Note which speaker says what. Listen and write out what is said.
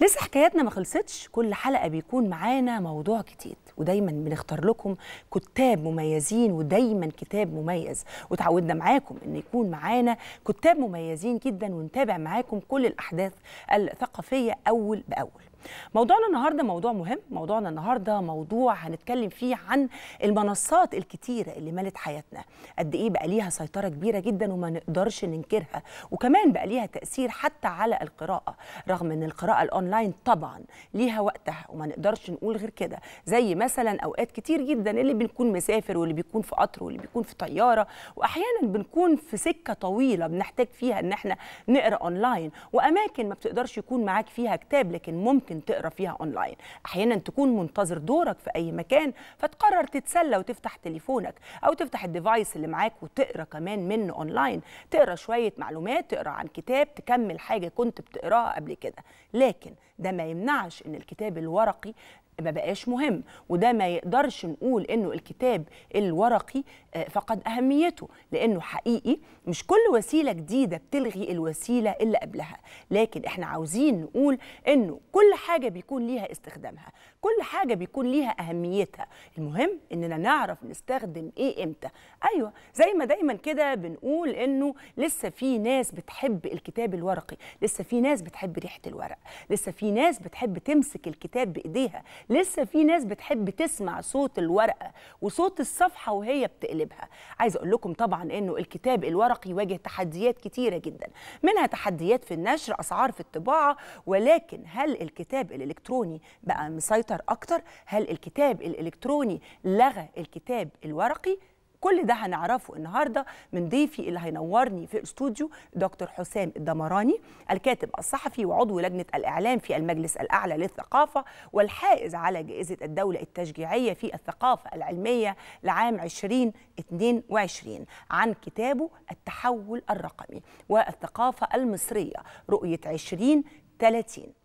Speaker 1: لسه حكاياتنا ما خلصتش كل حلقه بيكون معانا موضوع جديد ودايما بنختار لكم كتاب مميزين ودايما كتاب مميز وتعودنا معاكم ان يكون معانا كتاب مميزين جدا ونتابع معاكم كل الاحداث الثقافيه اول باول موضوعنا النهارده موضوع مهم موضوعنا النهارده موضوع هنتكلم فيه عن المنصات الكتيره اللي مالت حياتنا قد ايه بقى ليها سيطره كبيره جدا وما نقدرش ننكرها وكمان بقى ليها تاثير حتى على القراءه رغم ان القراءه الاونلاين طبعا ليها وقتها وما نقدرش نقول غير كده زي مثلا اوقات كتير جدا اللي بنكون مسافر واللي بيكون في قطر واللي بيكون في طياره واحيانا بنكون في سكه طويله بنحتاج فيها ان احنا نقرا اونلاين واماكن ما بتقدرش يكون معاك فيها كتاب لكن ممكن ممكن تقرا فيها اونلاين احيانا تكون منتظر دورك في اي مكان فتقرر تتسلى وتفتح تليفونك او تفتح الديفايس اللي معاك وتقرا كمان منه اونلاين تقرا شويه معلومات تقرا عن كتاب تكمل حاجه كنت بتقراها قبل كده لكن ده ما يمنعش ان الكتاب الورقي ما بقاش مهم وده ما يقدرش نقول انه الكتاب الورقي آه، فقد اهميته لانه حقيقي مش كل وسيله جديده بتلغي الوسيله اللي قبلها لكن احنا عاوزين نقول انه كل حاجه بيكون ليها استخدامها كل حاجه بيكون ليها اهميتها المهم اننا نعرف نستخدم ايه امتى ايوه زي ما دايما كده بنقول انه لسه في ناس بتحب الكتاب الورقي لسه في ناس بتحب ريحه الورق لسه في ناس بتحب تمسك الكتاب بايديها لسه في ناس بتحب تسمع صوت الورقه وصوت الصفحه وهي بتقلبها عايزه اقول لكم طبعا انه الكتاب الورقي يواجه تحديات كتيره جدا منها تحديات في النشر اسعار في الطباعه ولكن هل الكتاب الالكتروني بقى مسيطر اكتر هل الكتاب الالكتروني لغى الكتاب الورقي كل ده هنعرفه النهارده من ضيفي اللي هينورني في الاستوديو دكتور حسام الدمراني الكاتب الصحفي وعضو لجنه الاعلام في المجلس الاعلى للثقافه والحائز على جائزه الدوله التشجيعيه في الثقافه العلميه لعام 2022 عن كتابه التحول الرقمي والثقافه المصريه رؤيه 2030